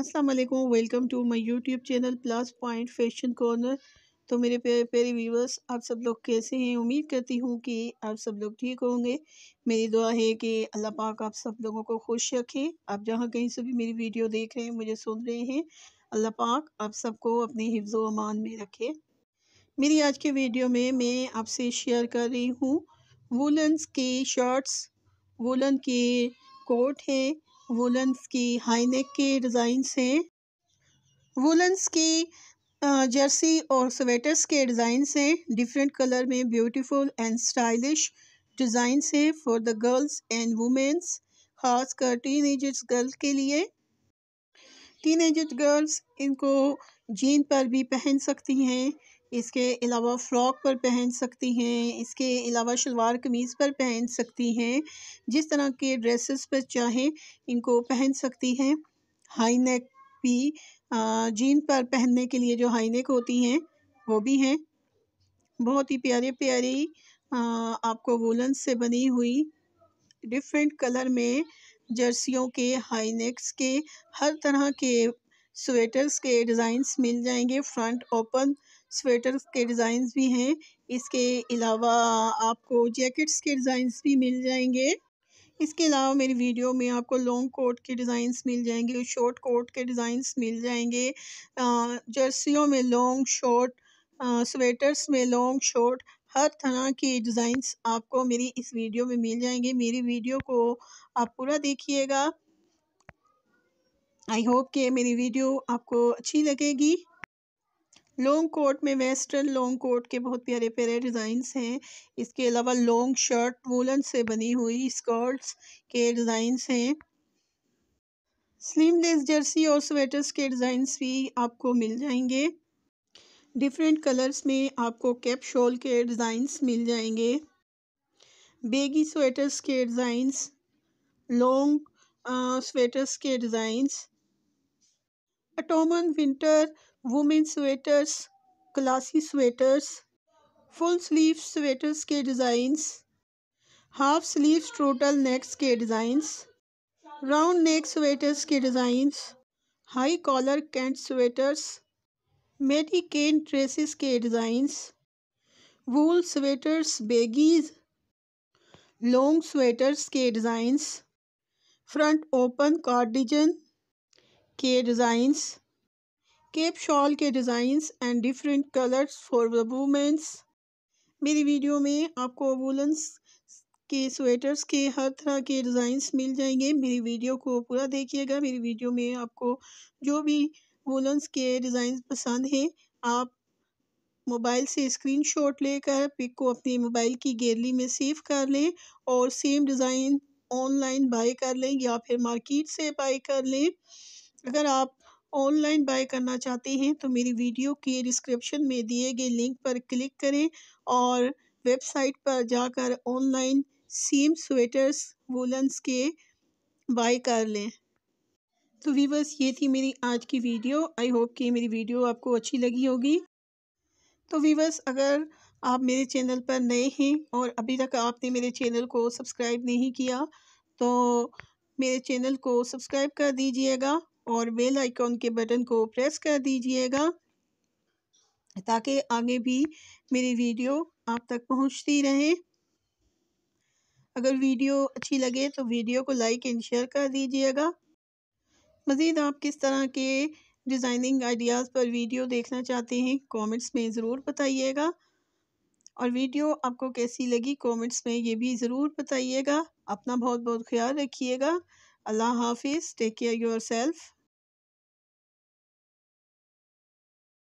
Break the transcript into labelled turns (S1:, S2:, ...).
S1: अस्सलाम वालेकुम welcome to my YouTube channel plus point fashion corner तो मेरे प्यारे प्यारे व्यूवर्स आप सब लोग कैसे हैं उम्मीद करती हूँ कि आप सब लोग ठीक होंगे मेरी दुआ है कि अल्लाह पाक आप सब लोगों को खुश रखे आप जहाँ कहीं से भी मेरी वीडियो देख रहे हैं मुझे सुन रहे हैं अल्लाह पाक आप सबको अपने हिफ्ज़ अमान में रखे मेरी आज के वीडियो में मैं आपसे शेयर कर रही हूँ वुलन्स के शर्ट्स वुलन के कोट हैं वुलन्स की हाई नेक के डिज़ाइन से वुलन्स की जर्सी और स्वेटर्स के डिज़ाइन से डिफरेंट कलर में ब्यूटीफुल एंड स्टाइलिश डिज़ाइन से for the girls and womens ख़ास कर टीन एजर्स गर्ल्स के लिए टीन एजर्स गर्ल्स इनको जीन पर भी पहन सकती हैं इसके अलावा फ़्रॉक पर पहन सकती हैं इसके अलावा शलवार कमीज़ पर पहन सकती हैं जिस तरह के ड्रेसेस पर चाहें इनको पहन सकती हैं हाई नेक भी जीन पर पहनने के लिए जो हाई नेक होती हैं वो भी हैं बहुत ही प्यारे प्यारी आपको वूलन से बनी हुई डिफरेंट कलर में जर्सियों के हाई नेक्स के हर तरह के स्वेटर्स के डिज़ाइंस मिल जाएंगे फ्रंट ओपन स्वेटर्स के डिज़ाइंस भी हैं इसके अलावा आपको जैकेट्स के डिज़ाइंस भी मिल जाएंगे इसके अलावा मेरी वीडियो में आपको लॉन्ग कोट के डिज़ाइंस मिल जाएंगे शॉर्ट कोट के डिज़ाइंस मिल जाएंगे जर्सियों में लॉन्ग शॉर्ट स्वेटर्स में लॉन्ग शॉर्ट हर तरह के डिज़ाइंस आपको मेरी इस वीडियो में मिल जाएंगे मेरी वीडियो को आप पूरा देखिएगा आई होप कि मेरी वीडियो आपको अच्छी लगेगी लॉन्ग कोट में वेस्टर्न लॉन्ग कोट के बहुत प्यारे प्यारे डिज़ाइंस हैं इसके अलावा लॉन्ग शर्ट वूलन से बनी हुई स्कर्ट्स के डिज़ाइंस हैं स्लीवलेस जर्सी और स्वेटर्स के डिज़ाइंस भी आपको मिल जाएंगे डिफरेंट कलर्स में आपको कैप शॉल के डिज़ाइंस मिल जाएंगे बेगी स्वेटर्स के डिज़ाइंस लॉन्ग स्वेटर्स के designs autumn winter women sweaters classy sweaters full sleeve sweaters के designs half sleeve turtlenecks के डिज़ाइंस राउंड नेक स्वेटर्स के डिज़ाइंस हाई कॉलर कैंट स्वेटर्स कैन ड्रेसिस के designs wool sweaters baggies long sweaters के designs front open cardigan के designs cape shawl के designs and different colours for the womens मेरी video में आपको वूलन्स के स्वेटर्स के हर तरह के डिज़ाइंस मिल जाएंगे मेरी वीडियो को पूरा देखिएगा मेरी वीडियो में आपको जो भी वूलन्स के डिज़ाइंस पसंद हैं आप मोबाइल से स्क्रीनशॉट लेकर पिक को अपने मोबाइल की गैलरी में सेव कर लें और सेम डिज़ाइन ऑनलाइन बाय कर लें या फिर मार्केट से बाय कर लें अगर आप ऑनलाइन बाय करना चाहते हैं तो मेरी वीडियो के डिस्क्रिप्शन में दिए गए लिंक पर क्लिक करें और वेबसाइट पर जाकर ऑनलाइन सीम स्वेटर्स वूलन्स के बाय कर लें तो वीवर्स ये थी मेरी आज की वीडियो आई होप कि मेरी वीडियो आपको अच्छी लगी होगी तो वीवर्स अगर आप मेरे चैनल पर नए हैं और अभी तक आपने मेरे चैनल को सब्सक्राइब नहीं किया तो मेरे चैनल को सब्सक्राइब कर दीजिएगा और बेल आइकॉन के बटन को प्रेस कर दीजिएगा ताकि आगे भी मेरी वीडियो आप तक पहुंचती रहे अगर वीडियो अच्छी लगे तो वीडियो को लाइक एंड शेयर कर दीजिएगा मज़ीद आप किस तरह के डिज़ाइनिंग आइडियाज़ पर वीडियो देखना चाहते हैं कमेंट्स में ज़रूर बताइएगा और वीडियो आपको कैसी लगी कमेंट्स में ये भी ज़रूर बताइएगा अपना बहुत बहुत ख्याल रखिएगा अल्लाह हाफिज़ टेक केयर योर सेल्फ़